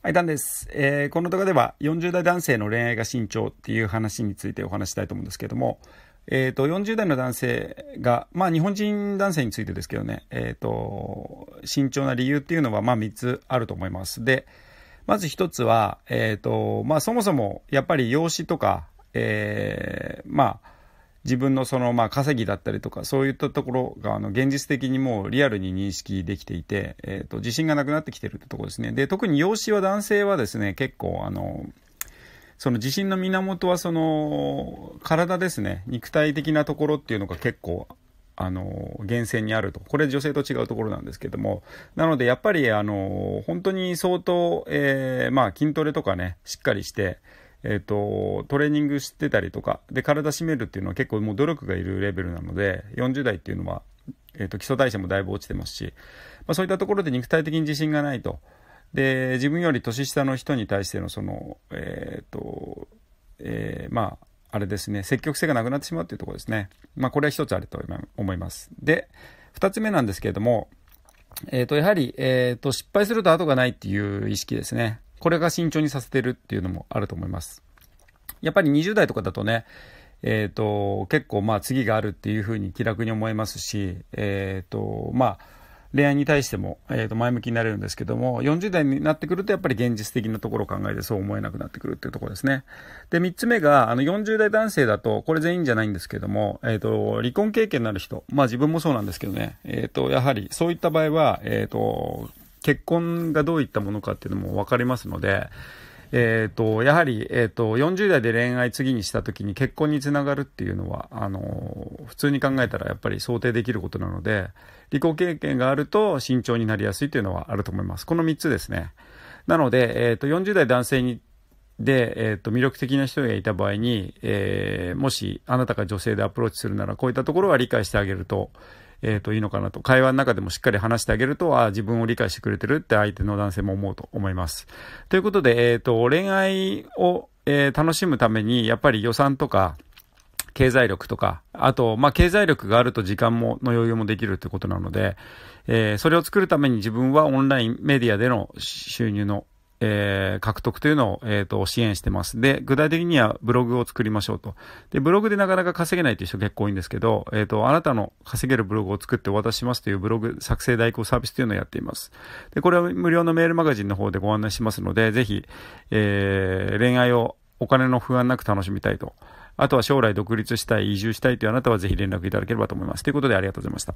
はい、ダンです。えー、この動画では40代男性の恋愛が慎重っていう話についてお話したいと思うんですけども、えっ、ー、と、40代の男性が、まあ日本人男性についてですけどね、えっ、ー、と、慎重な理由っていうのはまあ3つあると思います。で、まず1つは、えっ、と、まあそもそもやっぱり養子とか、えまあ、自分のそのまあ稼ぎだったりとかそういったところがあの現実的にもうリアルに認識できていて、えー、と自信がなくなってきてるってところですねで特に養子は男性はですね結構あのその自信の源はその体ですね肉体的なところっていうのが結構あの源泉にあるとこれ女性と違うところなんですけどもなのでやっぱりあの本当に相当、えー、まあ筋トレとかねしっかりしてえっ、ー、と、トレーニングしてたりとか、で、体締めるっていうのは結構もう努力がいるレベルなので、40代っていうのは、えっ、ー、と、基礎代謝もだいぶ落ちてますし、まあ、そういったところで肉体的に自信がないと。で、自分より年下の人に対しての、その、えっ、ー、と、えー、まあ、あれですね、積極性がなくなってしまうっていうところですね。まあ、これは一つあると思います。で、二つ目なんですけれども、えっ、ー、と、やはり、えっ、ー、と、失敗すると後がないっていう意識ですね。これが慎重にさせてるっていうのもあると思います。やっぱり20代とかだとね、えっ、ー、と、結構まあ次があるっていうふうに気楽に思いますし、えっ、ー、と、まあ、恋愛に対しても、えー、と前向きになれるんですけども、40代になってくるとやっぱり現実的なところを考えてそう思えなくなってくるっていうところですね。で、3つ目が、あの40代男性だと、これ全員じゃないんですけども、えっ、ー、と、離婚経験のある人、まあ自分もそうなんですけどね、えっ、ー、と、やはりそういった場合は、えっ、ー、と、結婚がどういったものかっていうのも分かりますので、えっ、ー、と、やはり、えっ、ー、と、40代で恋愛次にした時に結婚につながるっていうのは、あの、普通に考えたらやっぱり想定できることなので、離婚経験があると慎重になりやすいというのはあると思います。この3つですね。なので、えっ、ー、と、40代男性にで、えっ、ー、と、魅力的な人がいた場合に、えー、もしあなたが女性でアプローチするなら、こういったところは理解してあげるとえっ、ー、と、いいのかなと。会話の中でもしっかり話してあげると、あ自分を理解してくれてるって相手の男性も思うと思います。ということで、えっ、ー、と、恋愛を、えー、楽しむために、やっぱり予算とか、経済力とか、あと、まあ、経済力があると時間も、の余裕もできるってことなので、えー、それを作るために自分はオンラインメディアでの収入のえー、獲得というのを、えっ、ー、と、支援してます。で、具体的にはブログを作りましょうと。で、ブログでなかなか稼げないという人結構多いんですけど、えっ、ー、と、あなたの稼げるブログを作ってお渡ししますというブログ作成代行サービスというのをやっています。で、これは無料のメールマガジンの方でご案内しますので、ぜひ、えー、恋愛をお金の不安なく楽しみたいと。あとは将来独立したい、移住したいというあなたはぜひ連絡いただければと思います。ということでありがとうございました。